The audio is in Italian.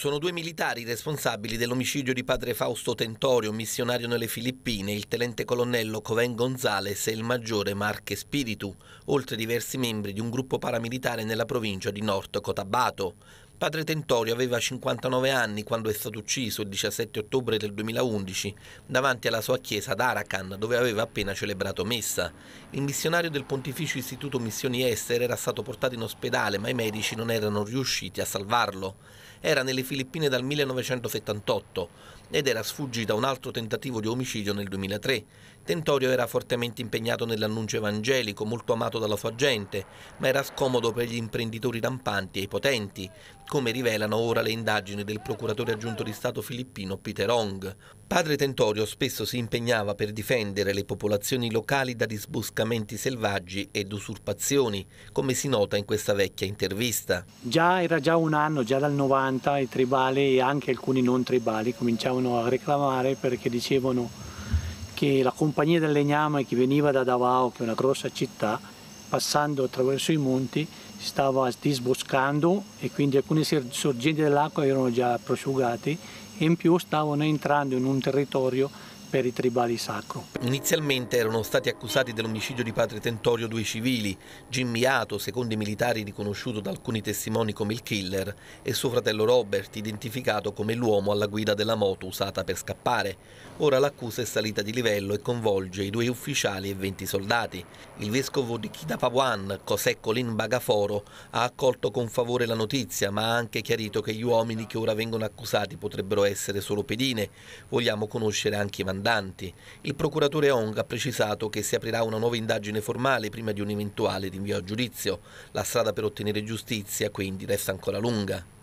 Sono due militari responsabili dell'omicidio di padre Fausto Tentorio, missionario nelle Filippine, il tenente colonnello Coven Gonzales e il maggiore Marche Spiritu, oltre diversi membri di un gruppo paramilitare nella provincia di North Cotabato. Padre Tentorio aveva 59 anni quando è stato ucciso il 17 ottobre del 2011 davanti alla sua chiesa ad Arakan dove aveva appena celebrato messa. Il missionario del Pontificio Istituto Missioni Estere era stato portato in ospedale ma i medici non erano riusciti a salvarlo. Era nelle Filippine dal 1978 ed era sfuggita a un altro tentativo di omicidio nel 2003. Tentorio era fortemente impegnato nell'annuncio evangelico, molto amato dalla sua gente, ma era scomodo per gli imprenditori rampanti e i potenti, come rivelano ora le indagini del procuratore aggiunto di Stato filippino Peter Hong. Padre Tentorio spesso si impegnava per difendere le popolazioni locali da disboscamenti selvaggi ed usurpazioni, come si nota in questa vecchia intervista. Già era già un anno, già dal 90, i tribali e anche alcuni non tribali cominciavano venivano a reclamare perché dicevano che la compagnia del legname che veniva da Davao, che è una grossa città, passando attraverso i monti stava disboscando e quindi alcune sorgenti dell'acqua erano già prosciugate e in più stavano entrando in un territorio per i tribali sacro. Inizialmente erano stati accusati dell'omicidio di padre Tentorio due civili, Jimmy Ato, secondo i militari riconosciuto da alcuni testimoni come il killer, e suo fratello Robert, identificato come l'uomo alla guida della moto usata per scappare. Ora l'accusa è salita di livello e coinvolge i due ufficiali e 20 soldati. Il vescovo di Kidapawan, José Colin Bagaforo, ha accolto con favore la notizia, ma ha anche chiarito che gli uomini che ora vengono accusati potrebbero essere solo pedine. Vogliamo conoscere anche i mandati circondanti. Il procuratore Ong ha precisato che si aprirà una nuova indagine formale prima di un eventuale rinvio a giudizio. La strada per ottenere giustizia quindi resta ancora lunga.